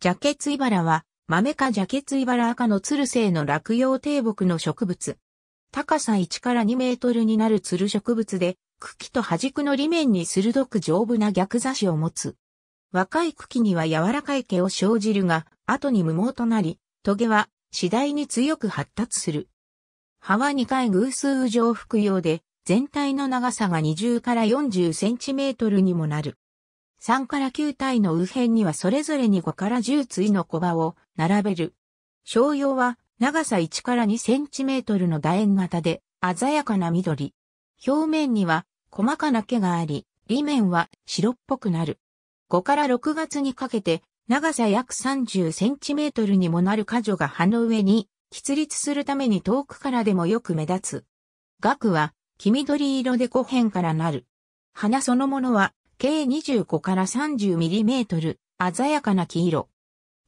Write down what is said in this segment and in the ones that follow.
ジャケツイバラは、豆かジャケツイバラ赤のツル性の落葉低木の植物。高さ1から2メートルになるツル植物で、茎と端軸の裏面に鋭く丈夫な逆差しを持つ。若い茎には柔らかい毛を生じるが、後に無毛となり、トゲは次第に強く発達する。葉は2回偶数上服用で、全体の長さが20から40センチメートルにもなる。3から9体の右辺にはそれぞれに5から10対の小葉を並べる。商用は長さ1から2センチメートルの楕円型で鮮やかな緑。表面には細かな毛があり、裏面は白っぽくなる。5から6月にかけて長さ約30センチメートルにもなる果樹が葉の上に喫立するために遠くからでもよく目立つ。額は黄緑色で5辺からなる。花そのものは計25から 30mm、鮮やかな黄色。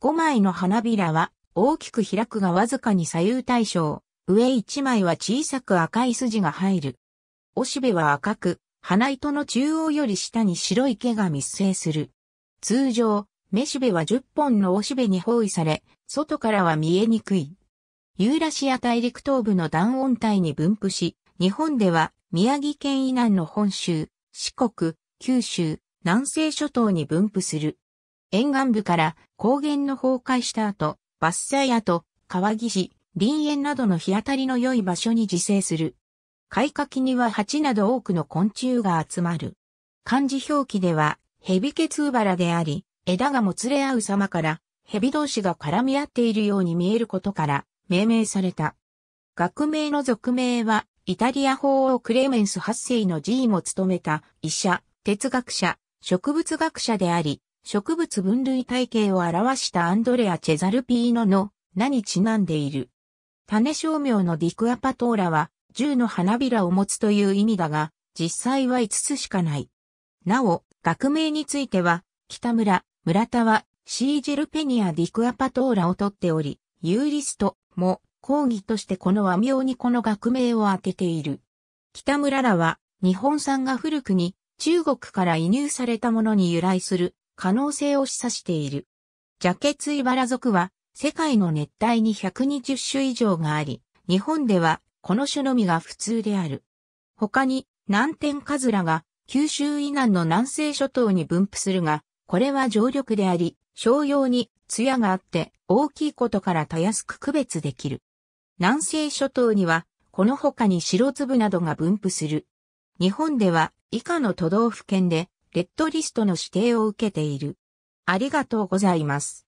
5枚の花びらは大きく開くがわずかに左右対称。上1枚は小さく赤い筋が入る。おしべは赤く、花糸の中央より下に白い毛が密生する。通常、めしべは10本のおしべに包囲され、外からは見えにくい。ユーラシア大陸東部の断温帯に分布し、日本では宮城県以南の本州、四国、九州、南西諸島に分布する。沿岸部から高原の崩壊した後、伐採跡、川岸、林園などの日当たりの良い場所に自生する。開花期には蜂など多くの昆虫が集まる。漢字表記では、ヘビケツウバラであり、枝がもつれ合う様から、蛇同士が絡み合っているように見えることから、命名された。学名の俗名は、イタリア法王クレメンス8世の寺位も務めた医者、哲学者、植物学者であり、植物分類体系を表したアンドレア・チェザルピーノの名にちなんでいる。種商名のディクアパトーラは、銃の花びらを持つという意味だが、実際は5つしかない。なお、学名については、北村、村田は、シージェルペニア・ディクアパトーラを取っており、ユーリストも講義としてこの和名にこの学名を当てている。北村らは、日本産が古くに中国から移入されたものに由来する可能性を示唆している。ジャケツイバラ族は世界の熱帯に120種以上があり、日本ではこの種のみが普通である。他に南天カズラが九州以南の南西諸島に分布するが、これは常緑であり、商用に艶があって大きいことからたやすく区別できる。南西諸島にはこの他に白粒などが分布する。日本では以下の都道府県でレッドリストの指定を受けている。ありがとうございます。